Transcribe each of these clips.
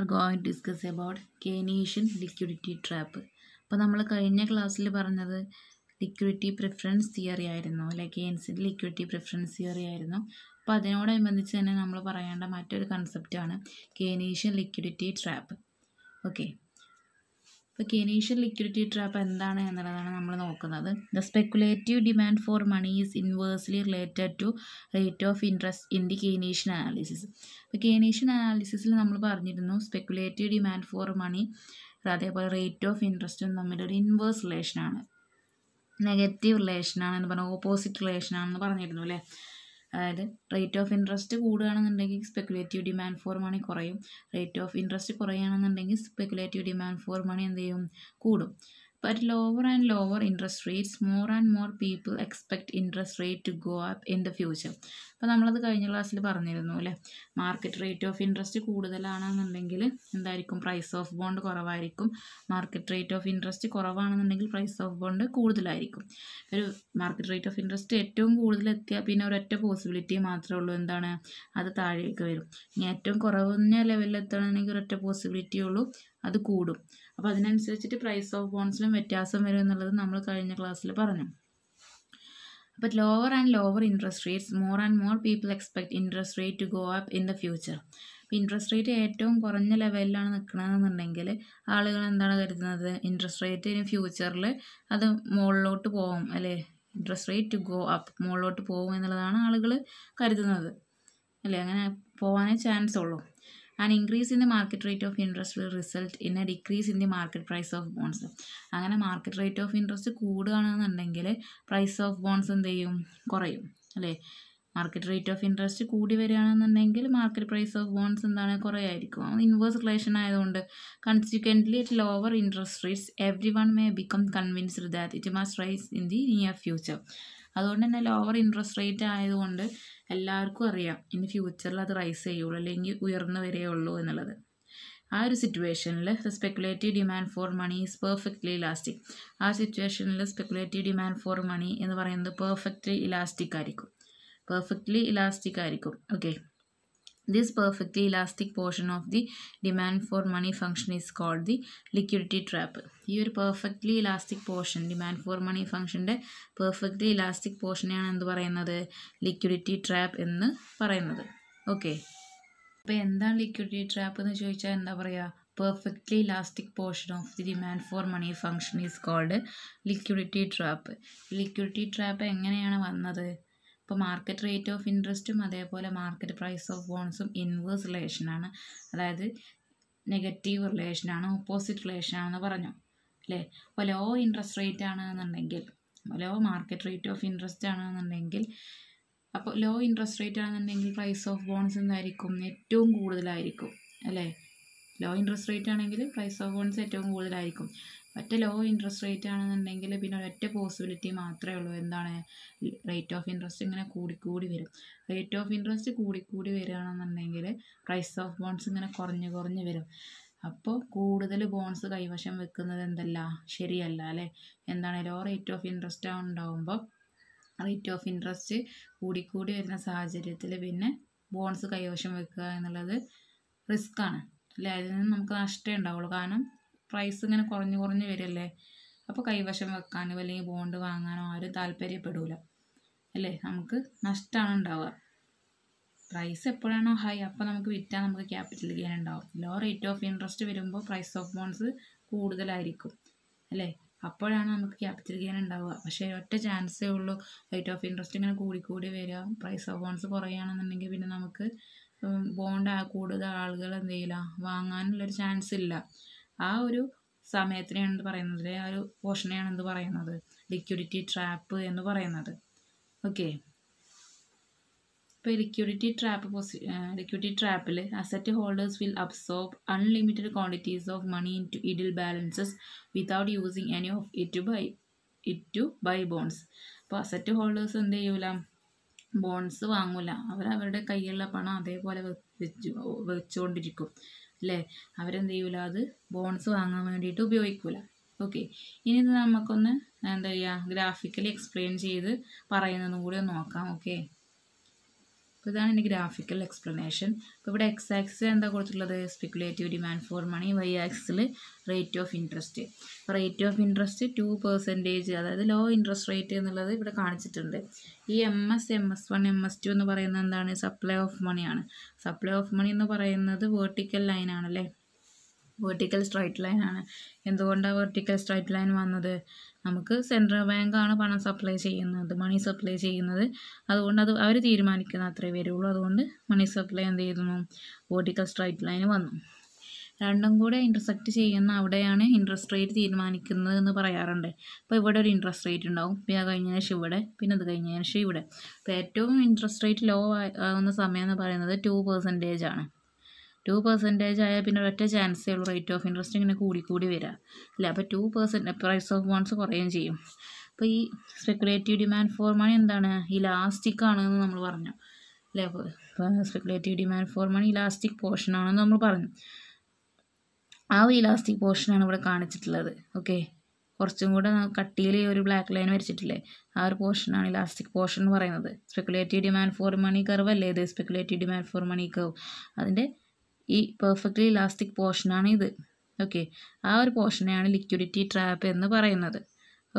R going discuss about Keynesian liquidity trap അപ്പോൾ നമ്മൾ കഴിഞ്ഞ ക്ലാസ്സിൽ പറഞ്ഞത് ലിക്വിഡിറ്റി പ്രിഫറൻസ് തിയറി ആയിരുന്നു അല്ലെ കെയ്ൻസിൻ്റെ ലിക്വിഡിറ്റി പ്രിഫറൻസ് തിയറി ആയിരുന്നു അപ്പോൾ അതിനോടനുബന്ധിച്ച് തന്നെ നമ്മൾ പറയേണ്ട മറ്റൊരു കൺസെപ്റ്റാണ് കേനേഷ്യൻ ലിക്വിഡിറ്റി ട്രാപ്പ് ഓക്കെ അപ്പോൾ കെനീഷ്യൻ ലിക്വിഡിറ്റി ട്രാപ്പ് എന്താണ് എന്നുള്ളതാണ് നമ്മൾ നോക്കുന്നത് the speculative demand for money is inversely related to rate of interest in the Keynesian analysis അപ്പോൾ കെനീഷ്യൻ അനാലിസിസിൽ നമ്മൾ പറഞ്ഞിരുന്നു സ്പെക്കുലേറ്റീവ് ഡിമാൻഡ് ഫോർ മണി അതേപോലെ റേറ്റ് ഓഫ് ഇൻട്രസ്റ്റും തമ്മിലൊരു ഇൻവേഴ്സ് റിലേഷനാണ് നെഗറ്റീവ് റിലേഷനാണ് എന്ന് പറഞ്ഞാൽ ഓപ്പോസിറ്റ് റിലേഷനാണെന്ന് പറഞ്ഞിരുന്നു അല്ലേ അതായത് റേറ്റ് ഓഫ് ഇൻട്രസ്റ്റ് കൂടുകയാണെന്നുണ്ടെങ്കിൽ സ്പെക്കുലേറ്റീവ് ഡിമാൻഡ് ഫോർ മണി കുറയും റേറ്റ് ഓഫ് ഇൻട്രസ്റ്റ് കുറയുകയാണെന്നുണ്ടെങ്കിൽ സ്പെക്കുലേറ്റീവ് ഡിമാൻഡ് ഫോർ മണി എന്ത് ചെയ്യും കൂടും But lower and lower interest rates, more and more people expect interest rate to go up in the future. അപ്പോൾ നമ്മളത് കഴിഞ്ഞ ക്ലാസ്സിൽ പറഞ്ഞിരുന്നു അല്ലേ മാർക്കറ്റ് റേറ്റ് ഓഫ് ഇൻട്രസ്റ്റ് കൂടുതലാണെന്നുണ്ടെങ്കിൽ എന്തായിരിക്കും പ്രൈസ് ഓഫ് ബോണ്ട് കുറവായിരിക്കും മാർക്കറ്റ് റേറ്റ് ഓഫ് ഇൻട്രസ്റ്റ് കുറവാണെന്നുണ്ടെങ്കിൽ പ്രൈസ് ഓഫ് ബോണ്ട് കൂടുതലായിരിക്കും ഒരു മാർക്കറ്റ് റേറ്റ് ഓഫ് ഇൻട്രസ്റ്റ് ഏറ്റവും കൂടുതലെത്തിയാൽ പിന്നെ ഒരൊറ്റ പോസിബിലിറ്റി മാത്രമേ ഉള്ളൂ എന്താണ് അത് താഴേക്ക് വരും ഇനി ഏറ്റവും കുറഞ്ഞ ലെവലിൽ എത്തണമെങ്കിൽ ഒരൊറ്റ പോസിബിലിറ്റിയേ ഉള്ളൂ അത് കൂടും അപ്പോൾ അതിനനുസരിച്ചിട്ട് പ്രൈസ് ഓഫ് ബോൺസിലും വ്യത്യാസം വരും എന്നുള്ളത് നമ്മൾ കഴിഞ്ഞ ക്ലാസ്സിൽ പറഞ്ഞു അപ്പോൾ lower and lower interest rates more and more people expect interest rate to go up in the future interest rate ഏറ്റവും കുറഞ്ഞ ലെവലിലാണ് നിൽക്കണമെന്നുണ്ടെങ്കിൽ ആളുകൾ എന്താണ് കരുതുന്നത് ഇൻട്രസ്റ്റ് റേറ്റ് ഇനി ഫ്യൂച്ചറിൽ അത് മുകളിലോട്ട് പോകും അല്ലേ interest rate to go up മുകളിലോട്ട് പോകും എന്നുള്ളതാണ് ആളുകൾ കരുതുന്നത് അല്ലേ അങ്ങനെ പോകാനേ ചാൻസ് ഉള്ളൂ and increase in the market rate of interest will result in a decrease in the market price of bonds അങ്ങനെ മാർക്കറ്റ് റേറ്റ് ഓഫ് ഇൻട്രസ്റ്റ് കൂടുകയാണെന്നുണ്ടെങ്കിൽ പ്രൈസ് ഓഫ് ബോൺസ് എന്ത് ചെയ്യും കുറയും അല്ലേ മാർക്കറ്റ് റേറ്റ് ഓഫ് ഇൻട്രസ്റ്റ് കൂടി വരികയാണെന്നുണ്ടെങ്കിൽ market price of bones എന്താണ് കുറയായിരിക്കും inverse relation ആയതുകൊണ്ട് consequently it lower interest rates every one may become convinced that it must rise in the near future അതുകൊണ്ട് തന്നെ ലോവർ ഇൻട്രസ്റ്റ് റേറ്റ് ആയതുകൊണ്ട് എല്ലാവർക്കും അറിയാം ഇനി ഫ്യൂച്ചറിൽ അത് റൈസ് ചെയ്യുള്ളൂ അല്ലെങ്കിൽ ഉയർന്നു ഉള്ളൂ എന്നുള്ളത് ആ ഒരു സിറ്റുവേഷനിൽ speculative demand for money is perfectly elastic ആ സിറ്റുവേഷനിൽ സ്പെക്കുലേറ്റീവ് ഡിമാൻഡ് ഫോർ മണി എന്ന് പറയുന്നത് പെർഫെക്റ്റ്ലി ഇലാസ്റ്റിക് ആയിരിക്കും പെർഫെക്റ്റ്ലി ഇലാസ്റ്റിക് ആയിരിക്കും okay This perfectly elastic portion of the demand for money function is called the liquidity trap. ഈ ഒരു perfectly elastic portion demand for money ഫംഗ്ഷൻ്റെ perfectly elastic പോർഷനെയാണ് എന്ത് പറയുന്നത് ലിക്വിഡിറ്റി ട്രാപ്പ് എന്ന് പറയുന്നത് ഓക്കെ അപ്പോൾ എന്താണ് ലിക്വിഡിറ്റി ട്രാപ്പ് എന്ന് ചോദിച്ചാൽ എന്താ പറയുക perfectly elastic portion of the demand for money function is called liquidity trap liquidity trap എങ്ങനെയാണ് വന്നത് അപ്പോൾ മാർക്കറ്റ് റേറ്റ് ഓഫ് ഇൻട്രസ്റ്റും അതേപോലെ മാർക്കറ്റ് പ്രൈസ് ഓഫ് ബോൺസും ഇൻവേഴ്സ് റിലേഷനാണ് അതായത് നെഗറ്റീവ് റിലേഷനാണ് ഓപ്പോസിറ്റ് റിലേഷനാണെന്ന് പറഞ്ഞു അല്ലേ അപ്പോൾ ലോ ഇൻട്രസ്റ്റ് റേറ്റ് ആണെന്നുണ്ടെങ്കിൽ low market rate of interest ആണെന്നുണ്ടെങ്കിൽ അപ്പോൾ ലോ ഇൻട്രസ്റ്റ് റേറ്റ് ആണെന്നുണ്ടെങ്കിൽ പ്രൈസ് ഓഫ് ബോൺസ് എന്തായിരിക്കും ഏറ്റവും കൂടുതലായിരിക്കും അല്ലേ ലോ ഇൻട്രസ്റ്റ് റേറ്റ് ആണെങ്കിൽ പ്രൈസ് ഓഫ് ബോൺസ് ഏറ്റവും കൂടുതലായിരിക്കും ഒറ്റ ലോ ഇൻട്രസ്റ്റ് റേറ്റ് ആണെന്നുണ്ടെങ്കിൽ പിന്നെ ഒരൊറ്റ പോസിബിലിറ്റി മാത്രമേ ഉള്ളൂ എന്താണ് റേറ്റ് ഓഫ് ഇൻട്രസ്റ്റ് ഇങ്ങനെ കൂടിക്കൂടി വരും റേറ്റ് ഓഫ് ഇൻട്രസ്റ്റ് കൂടിക്കൂടി വരികയാണെന്നുണ്ടെങ്കിൽ പ്രൈസ് ഓഫ് ബോൺസ് ഇങ്ങനെ കുറഞ്ഞ് കുറഞ്ഞ് വരും അപ്പോൾ കൂടുതൽ ബോൺസ് കൈവശം വെക്കുന്നത് എന്തല്ല ശരിയല്ല അല്ലേ എന്താണ് ലോ റേറ്റ് ഓഫ് ഇൻട്രസ്റ്റ് ഉണ്ടാവുമ്പോൾ റേറ്റ് ഓഫ് ഇൻട്രസ്റ്റ് കൂടിക്കൂടി വരുന്ന സാഹചര്യത്തിൽ പിന്നെ ബോൺസ് കൈവശം വെക്കുക എന്നുള്ളത് റിസ്ക്കാണ് അല്ലേ അതിൽ നിന്ന് നമുക്ക് നഷ്ടമേ ഉണ്ടാവുള്ളൂ കാരണം പ്രൈസ് ഇങ്ങനെ കുറഞ്ഞു കുറഞ്ഞു വരില്ലേ അപ്പോൾ കൈവശം വെക്കാനോ അല്ലെങ്കിൽ ബോണ്ട് വാങ്ങാനോ ആരും താല്പര്യപ്പെടില്ല അല്ലേ നമുക്ക് നഷ്ടമാണ് ഉണ്ടാവുക പ്രൈസ് എപ്പോഴാണോ ഹൈ അപ്പോൾ നമുക്ക് വിറ്റാൽ നമുക്ക് ക്യാപിറ്റൽ ഗെയിൻ ഉണ്ടാവും ലോ റേറ്റ് ഓഫ് ഇൻട്രസ്റ്റ് വരുമ്പോൾ പ്രൈസ് ഓഫ് ബോൺസ് കൂടുതലായിരിക്കും അല്ലേ അപ്പോഴാണ് നമുക്ക് ക്യാപിറ്റൽ ഗെയിൻ ഉണ്ടാവുക പക്ഷേ ഒറ്റ ചാൻസേ ഉള്ളൂ റേറ്റ് ഓഫ് ഇൻട്രസ്റ്റ് ഇങ്ങനെ കൂടിക്കൂടി വരിക പ്രൈസ് ഓഫ് ബോൺസ് കുറയുകയാണെന്നുണ്ടെങ്കിൽ പിന്നെ നമുക്ക് ബോണ്ട് കൂടുതൽ ആളുകൾ എന്ത് ചെയ്യില്ല വാങ്ങാനുള്ളൊരു ചാൻസ് ഇല്ല ആ ഒരു സമയത്തിനെയാണ് എന്ത് പറയുന്നത് ആ ഒരു പോർഷനെയാണ് എന്ത് പറയുന്നത് ലിക്വിഡിറ്റി ട്രാപ്പ് എന്ന് പറയുന്നത് ഓക്കെ ഇപ്പോൾ ലിക്വിഡിറ്റി ട്രാപ്പ് പോസി ലിക്വിഡിറ്റി ട്രാപ്പിൽ asset holders will absorb unlimited quantities of money into idle balances without using any of it to buy it to buy bonds അപ്പോൾ അസറ്റ് ഹോൾഡേഴ്സ് എന്ത് ചെയ്യൂല bones വാങ്ങൂല അവർ അവരുടെ കയ്യിലുള്ള പണം അതേപോലെ വെച്ചു വെച്ചുകൊണ്ടിരിക്കും അല്ലേ അവരെന്ത് ചെയ്യൂല അത് ബോൺസ് വാങ്ങാൻ വേണ്ടിയിട്ട് ഉപയോഗിക്കൂല ഓക്കെ ഇനി നമുക്കൊന്ന് എന്താ ചെയ്യുക ഗ്രാഫിക്കലി എക്സ്പ്ലെയിൻ ചെയ്ത് പറയുന്നതും കൂടി നോക്കാം ഓക്കെ അപ്പോൾ ഇതാണ് എൻ്റെ ഗ്രാഫിക്കൽ എക്സ്പ്ലനേഷൻ അപ്പോൾ ഇവിടെ എക്സ് ആക്സിസ് എന്താ കൊടുത്തിട്ടുള്ളത് speculative demand for money Y axis rate of interest അപ്പോൾ rate of interest two percentage അതായത് ലോ ഇൻട്രസ്റ്റ് റേറ്റ് എന്നുള്ളത് ഇവിടെ കാണിച്ചിട്ടുണ്ട് ഈ M S M S one M S two എന്ന് പറയുന്നത് എന്താണ് സപ്ലൈ ഓഫ് മണിയാണ് സപ്ലൈ ഓഫ് മണി എന്ന് പറയുന്നത് വേർട്ടിക്കൽ ലൈനാണല്ലേ വെർട്ടിക്കൽ സ്ട്രൈറ്റ് ആണ് എന്തുകൊണ്ടാണ് വെർട്ടിക്കൽ സ്ട്രൈറ്റ് ലൈൻ വന്നത് നമുക്ക് സെൻട്രൽ ബാങ്കാണ് പണം സപ്ലൈ ചെയ്യുന്നത് മണി സപ്ലൈ ചെയ്യുന്നത് അതുകൊണ്ട് അത് അവർ തീരുമാനിക്കുന്ന അത്രേ വരുള്ളൂ അതുകൊണ്ട് മണി സപ്ലൈ എന്ത് ചെയ്യുന്നു വെർട്ടിക്കൽ സ്ട്രൈറ്റ് ലൈന് വന്നു രണ്ടും കൂടെ ഇൻ്റർസെക്റ്റ് ചെയ്യുന്ന അവിടെയാണ് ഇൻട്രസ്റ്റ് റേറ്റ് തീരുമാനിക്കുന്നത് എന്ന് പറയാറുണ്ട് അപ്പോൾ ഇവിടെ ഒരു ഇൻട്രസ്റ്റ് റേറ്റ് ഉണ്ടാവും പിന്നെ അത് കഴിഞ്ഞതിന് ശേഷം ഇവിടെ പിന്നെ അത് കഴിഞ്ഞതിന് ശേഷം ഇവിടെ അപ്പോൾ ഏറ്റവും ഇൻട്രസ്റ്റ് റേറ്റ് ലോ ആകുന്ന സമയം എന്ന് പറയുന്നത് ടു പെർസെൻറ്റേജ് ആണ് ടു പെർസെൻറ്റേജ് ആയാൽ പിന്നെ ഒറ്റ ചാൻസേ ഉള്ളൂ റേറ്റ് ഓഫ് ഇൻട്രസ്റ്റ് ഇങ്ങനെ കൂടിക്കൂടി വരിക അല്ല അപ്പോൾ two percent price of bonds കുറയുകയും ചെയ്യും അപ്പോൾ ഈ സ്പെക്കുലേറ്റീവ് ഡിമാൻഡ് ഫോർ മണി എന്താണ് ഇലാസ്റ്റിക് ആണെന്ന് നമ്മൾ പറഞ്ഞു അല്ലേ അപ്പോൾ speculative demand for money elastic portion ആണെന്ന് നമ്മൾ പറഞ്ഞു ആ ഒരു ഇലാസ്റ്റിക് പോർഷനാണ് ഇവിടെ കാണിച്ചിട്ടുള്ളത് ഓക്കെ കുറച്ചും കൂടെ കട്ടിയിൽ ഒരു ബ്ലാക്ക് ലൈൻ വരച്ചിട്ടില്ലേ ആ ഒരു പോർഷനാണ് ഇലാസ്റ്റിക് പോർഷൻ എന്ന് പറയുന്നത് speculative demand for money curve അല്ലേ ഇത് speculative demand for money curve അതിൻ്റെ ഈ പെർഫെക്റ്റ്ലി ഇലാസ്റ്റിക് പോർഷനാണ് ഇത് ഓക്കെ ആ ഒരു പോർഷനെയാണ് ലിക്വിഡിറ്റി ട്രാപ്പ് എന്ന് പറയുന്നത്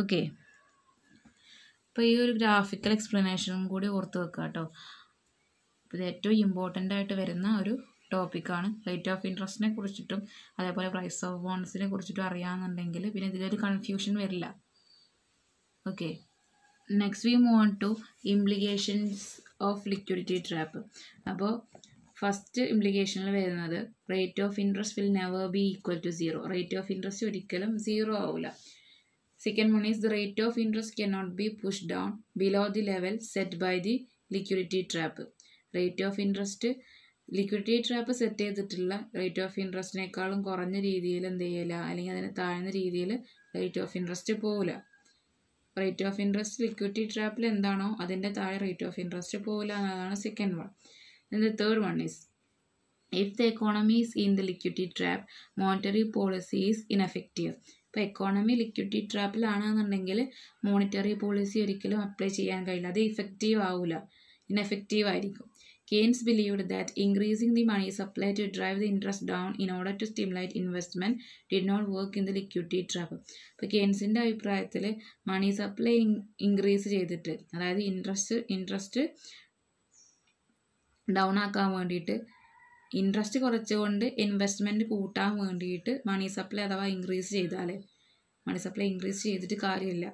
ഓക്കെ അപ്പോൾ ഈ ഒരു ഗ്രാഫിക്കൽ എക്സ്പ്ലനേഷനും കൂടി ഓർത്ത് വെക്കുക കേട്ടോ ഇത് ഏറ്റവും ഇമ്പോർട്ടൻ്റ് ആയിട്ട് വരുന്ന ഒരു ടോപ്പിക്കാണ് റേറ്റ് ഓഫ് ഇൻട്രസ്റ്റിനെ കുറിച്ചിട്ടും അതേപോലെ പ്രൈസ് ഓഫ് ബോൺസിനെ കുറിച്ചിട്ടും അറിയാമെന്നുണ്ടെങ്കിൽ പിന്നെ ഇതിലൊരു കൺഫ്യൂഷൻ വരില്ല okay next we move on to implications of liquidity trap അപ്പോൾ ഫസ്റ്റ് ഇംപ്ലിക്കേഷനിൽ വരുന്നത് rate of interest will never be equal to zero rate of interest ഒരിക്കലും സീറോ ആവില്ല second one is the rate of interest can not be push down below the level set by the liquidity trap rate of interest liquidity trap set ചെയ്തിട്ടുള്ള rate of ഇൻട്രസ്റ്റിനേക്കാളും കുറഞ്ഞ രീതിയിൽ എന്ത് ചെയ്യില്ല അല്ലെങ്കിൽ അതിന് താഴ്ന്ന രീതിയിൽ റേറ്റ് ഓഫ് ഇൻട്രസ്റ്റ് പോവില്ല റേറ്റ് ഓഫ് ഇൻട്രസ്റ്റ് ലിക്വിഡിറ്റി ട്രാപ്പിൽ എന്താണോ അതിൻ്റെ താഴെ റേറ്റ് ഓഫ് ഇൻട്രസ്റ്റ് പോവില്ല എന്നതാണ് second one Then the third one is if the economy is in the liquidity trap, monetary policy is ineffective. ഇപ്പോൾ എക്കോണമി ലിക്വിഡിറ്റി ട്രാപ്പിലാണെന്നുണ്ടെങ്കിൽ monetary policy ഒരിക്കലും apply ചെയ്യാൻ കഴിയില്ല അത് effective. ആവില്ല ഇൻഎഫക്റ്റീവ് ആയിരിക്കും Keynes believed that increasing the money supply to drive the interest down in order to stimulate investment did not work in the liquidity trap. അപ്പോൾ കെയ്ൻസിൻ്റെ അഭിപ്രായത്തിൽ money supply increase. ചെയ്തിട്ട് അതായത് interest, interest ഡൗൺ ആക്കാൻ വേണ്ടിയിട്ട് interest കുറച്ചുകൊണ്ട് investment കൂട്ടാൻ വേണ്ടിയിട്ട് money supply അഥവാ ഇൻക്രീസ് ചെയ്താലേ മണി സപ്ലൈ ഇൻക്രീസ് ചെയ്തിട്ട് കാര്യമില്ല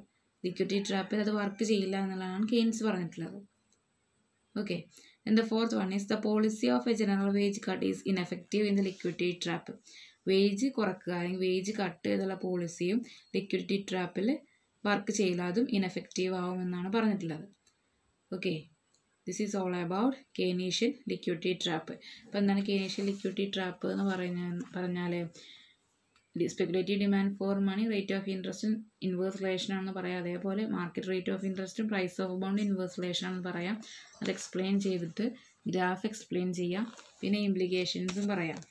ലിക്വിഡിറ്റി ട്രാപ്പിൽ അത് വർക്ക് ചെയ്യില്ല എന്നുള്ളതാണ് കെയിൻസ് പറഞ്ഞിട്ടുള്ളത് okay and the fourth one is the policy of a general wage cut is ineffective in the liquidity trap wage കുറക്കുക അല്ലെങ്കിൽ വേജ് കട്ട് എന്നുള്ള പോളിസിയും ലിക്വിഡിറ്റി ട്രാപ്പിൽ വർക്ക് ചെയ്യില്ല അതും ഇൻഎഫക്റ്റീവ് ആവുമെന്നാണ് പറഞ്ഞിട്ടുള്ളത് okay this is all about Keynesian liquidity trap അപ്പോൾ എന്താണ് Keynesian liquidity trap എന്ന് പറയുന്ന പറഞ്ഞാൽ speculative demand for money rate of ഇൻട്രസ്റ്റും ഇൻവേഴ്സ് റിലേഷൻ ആണെന്ന് പറയാം അതേപോലെ മാർക്കറ്റ് റേറ്റ് ഓഫ് ഇൻട്രസ്റ്റും price of bond inverse relation ആണെന്ന് പറയാം അത് എക്സ്പ്ലെയിൻ ചെയ്തിട്ട് ഗ്രാഫ് എക്സ്പ്ലെയിൻ ചെയ്യാം പിന്നെ ഇംപ്ലിക്കേഷൻസും പറയാം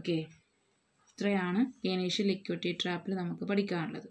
ഓക്കെ ഇത്രയാണ് കേനേഷ്യൻ ലിക്വിഡിറ്റി ട്രാപ്പിൽ നമുക്ക് പഠിക്കാനുള്ളത്